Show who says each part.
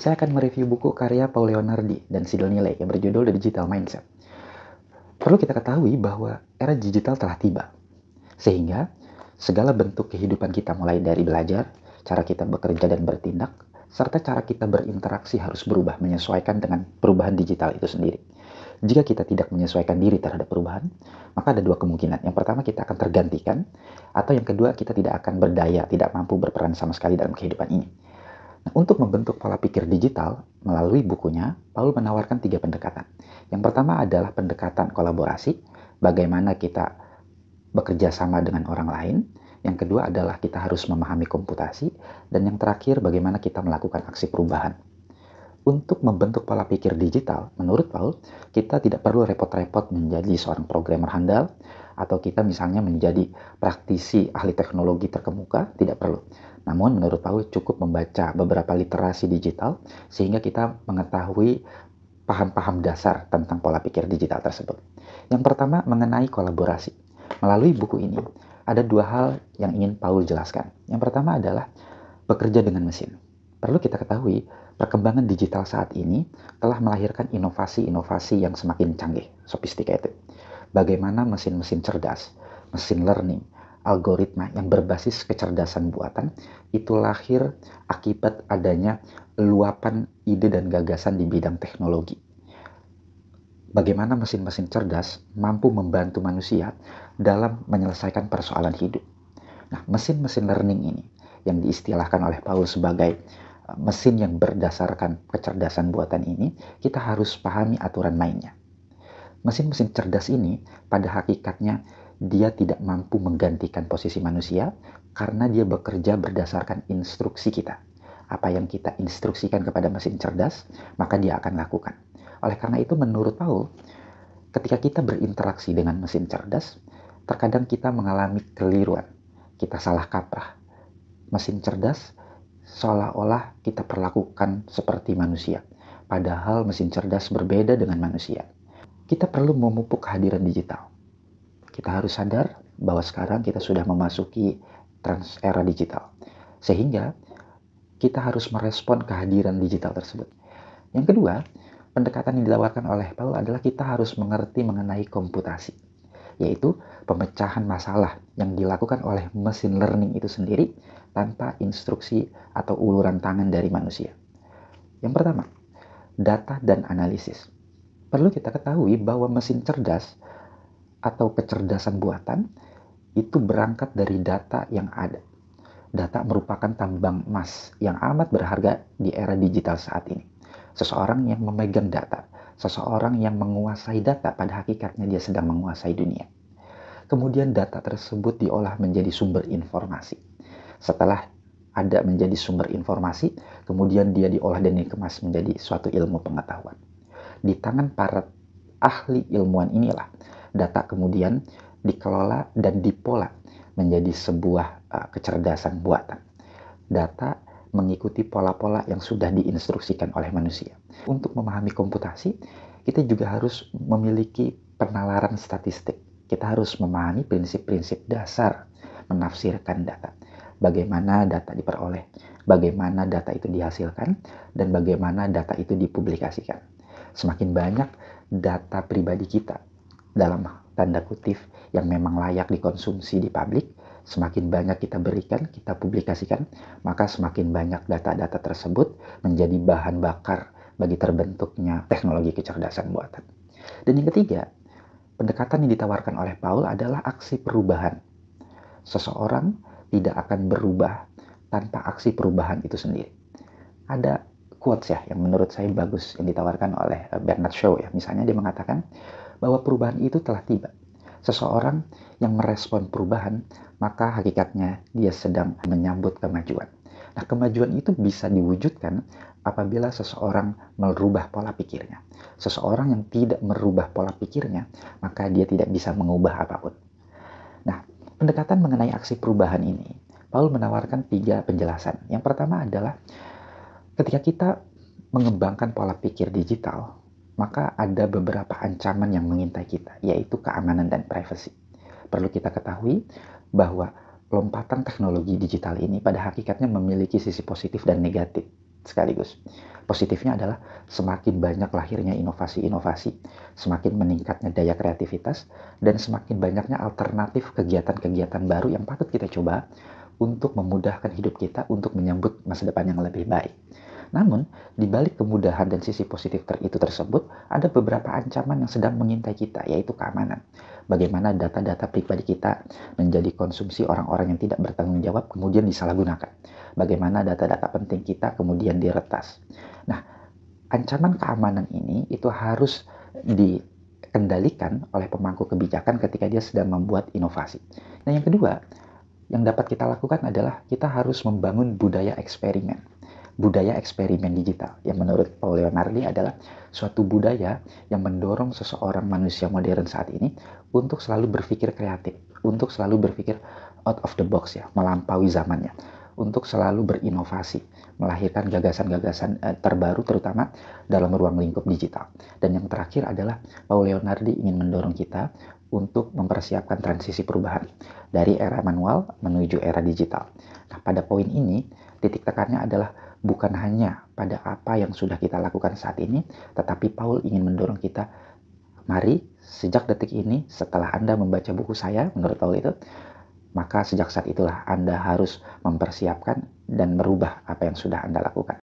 Speaker 1: saya akan mereview buku karya Paul Leonardi dan Sidel Nilai yang berjudul The Digital Mindset. Perlu kita ketahui bahwa era digital telah tiba, sehingga segala bentuk kehidupan kita mulai dari belajar, cara kita bekerja dan bertindak, serta cara kita berinteraksi harus berubah menyesuaikan dengan perubahan digital itu sendiri. Jika kita tidak menyesuaikan diri terhadap perubahan, maka ada dua kemungkinan. Yang pertama kita akan tergantikan, atau yang kedua kita tidak akan berdaya, tidak mampu berperan sama sekali dalam kehidupan ini. Nah, untuk membentuk pola pikir digital melalui bukunya, Paul menawarkan tiga pendekatan. Yang pertama adalah pendekatan kolaborasi, bagaimana kita bekerja sama dengan orang lain. Yang kedua adalah kita harus memahami komputasi, dan yang terakhir bagaimana kita melakukan aksi perubahan. Untuk membentuk pola pikir digital, menurut Paul, kita tidak perlu repot-repot menjadi seorang programmer handal atau kita misalnya menjadi praktisi ahli teknologi terkemuka tidak perlu. Namun menurut Paul cukup membaca beberapa literasi digital sehingga kita mengetahui paham-paham dasar tentang pola pikir digital tersebut. Yang pertama mengenai kolaborasi. Melalui buku ini ada dua hal yang ingin Paul jelaskan. Yang pertama adalah bekerja dengan mesin. Perlu kita ketahui perkembangan digital saat ini telah melahirkan inovasi-inovasi yang semakin canggih, sophisticated bagaimana mesin-mesin cerdas, mesin learning, algoritma yang berbasis kecerdasan buatan itu lahir akibat adanya luapan ide dan gagasan di bidang teknologi. Bagaimana mesin-mesin cerdas mampu membantu manusia dalam menyelesaikan persoalan hidup. Nah, mesin-mesin learning ini yang diistilahkan oleh Paul sebagai eh, mesin yang berdasarkan kecerdasan buatan ini, kita harus pahami aturan mainnya. Mesin-mesin cerdas ini pada hakikatnya dia tidak mampu menggantikan posisi manusia karena dia bekerja berdasarkan instruksi kita. Apa yang kita instruksikan kepada mesin cerdas, maka dia akan lakukan. Oleh karena itu menurut Paul, ketika kita berinteraksi dengan mesin cerdas, terkadang kita mengalami keliruan. Kita salah kaprah. Mesin cerdas seolah-olah kita perlakukan seperti manusia. Padahal mesin cerdas berbeda dengan manusia kita perlu memupuk kehadiran digital. Kita harus sadar bahwa sekarang kita sudah memasuki trans era digital. Sehingga kita harus merespon kehadiran digital tersebut. Yang kedua, pendekatan yang ditawarkan oleh Paul adalah kita harus mengerti mengenai komputasi, yaitu pemecahan masalah yang dilakukan oleh mesin learning itu sendiri tanpa instruksi atau uluran tangan dari manusia. Yang pertama, data dan analisis perlu kita ketahui bahwa mesin cerdas atau kecerdasan buatan itu berangkat dari data yang ada. Data merupakan tambang emas yang amat berharga di era digital saat ini. Seseorang yang memegang data, seseorang yang menguasai data pada hakikatnya dia sedang menguasai dunia. Kemudian data tersebut diolah menjadi sumber informasi. Setelah ada menjadi sumber informasi, kemudian dia diolah dan dikemas menjadi suatu ilmu pengetahuan di tangan para ahli ilmuwan inilah data kemudian dikelola dan dipola menjadi sebuah uh, kecerdasan buatan. Data mengikuti pola-pola yang sudah diinstruksikan oleh manusia. Untuk memahami komputasi, kita juga harus memiliki penalaran statistik. Kita harus memahami prinsip-prinsip dasar menafsirkan data. Bagaimana data diperoleh, bagaimana data itu dihasilkan, dan bagaimana data itu dipublikasikan semakin banyak data pribadi kita dalam tanda kutip yang memang layak dikonsumsi di publik, semakin banyak kita berikan, kita publikasikan, maka semakin banyak data-data tersebut menjadi bahan bakar bagi terbentuknya teknologi kecerdasan buatan. Dan yang ketiga, pendekatan yang ditawarkan oleh Paul adalah aksi perubahan. Seseorang tidak akan berubah tanpa aksi perubahan itu sendiri. Ada quotes ya yang menurut saya bagus yang ditawarkan oleh eh, Bernard Shaw ya. Misalnya dia mengatakan bahwa perubahan itu telah tiba. Seseorang yang merespon perubahan, maka hakikatnya dia sedang menyambut kemajuan. Nah, kemajuan itu bisa diwujudkan apabila seseorang merubah pola pikirnya. Seseorang yang tidak merubah pola pikirnya, maka dia tidak bisa mengubah apapun. Nah, pendekatan mengenai aksi perubahan ini, Paul menawarkan tiga penjelasan. Yang pertama adalah Ketika kita mengembangkan pola pikir digital, maka ada beberapa ancaman yang mengintai kita, yaitu keamanan dan privasi. Perlu kita ketahui bahwa lompatan teknologi digital ini pada hakikatnya memiliki sisi positif dan negatif sekaligus. Positifnya adalah semakin banyak lahirnya inovasi-inovasi, semakin meningkatnya daya kreativitas, dan semakin banyaknya alternatif kegiatan-kegiatan baru yang patut kita coba untuk memudahkan hidup kita untuk menyambut masa depan yang lebih baik. Namun, di balik kemudahan dan sisi positif ter itu tersebut, ada beberapa ancaman yang sedang mengintai kita, yaitu keamanan. Bagaimana data-data pribadi kita menjadi konsumsi orang-orang yang tidak bertanggung jawab kemudian disalahgunakan. Bagaimana data-data penting kita kemudian diretas. Nah, ancaman keamanan ini itu harus dikendalikan oleh pemangku kebijakan ketika dia sedang membuat inovasi. Nah, yang kedua, yang dapat kita lakukan adalah kita harus membangun budaya eksperimen budaya eksperimen digital yang menurut Paul Leonardi adalah suatu budaya yang mendorong seseorang manusia modern saat ini untuk selalu berpikir kreatif, untuk selalu berpikir out of the box ya, melampaui zamannya, untuk selalu berinovasi, melahirkan gagasan-gagasan eh, terbaru terutama dalam ruang lingkup digital. Dan yang terakhir adalah Paul Leonardi ingin mendorong kita untuk mempersiapkan transisi perubahan dari era manual menuju era digital. Nah, pada poin ini, titik tekannya adalah bukan hanya pada apa yang sudah kita lakukan saat ini, tetapi Paul ingin mendorong kita, mari sejak detik ini setelah Anda membaca buku saya, menurut Paul itu, maka sejak saat itulah Anda harus mempersiapkan dan merubah apa yang sudah Anda lakukan.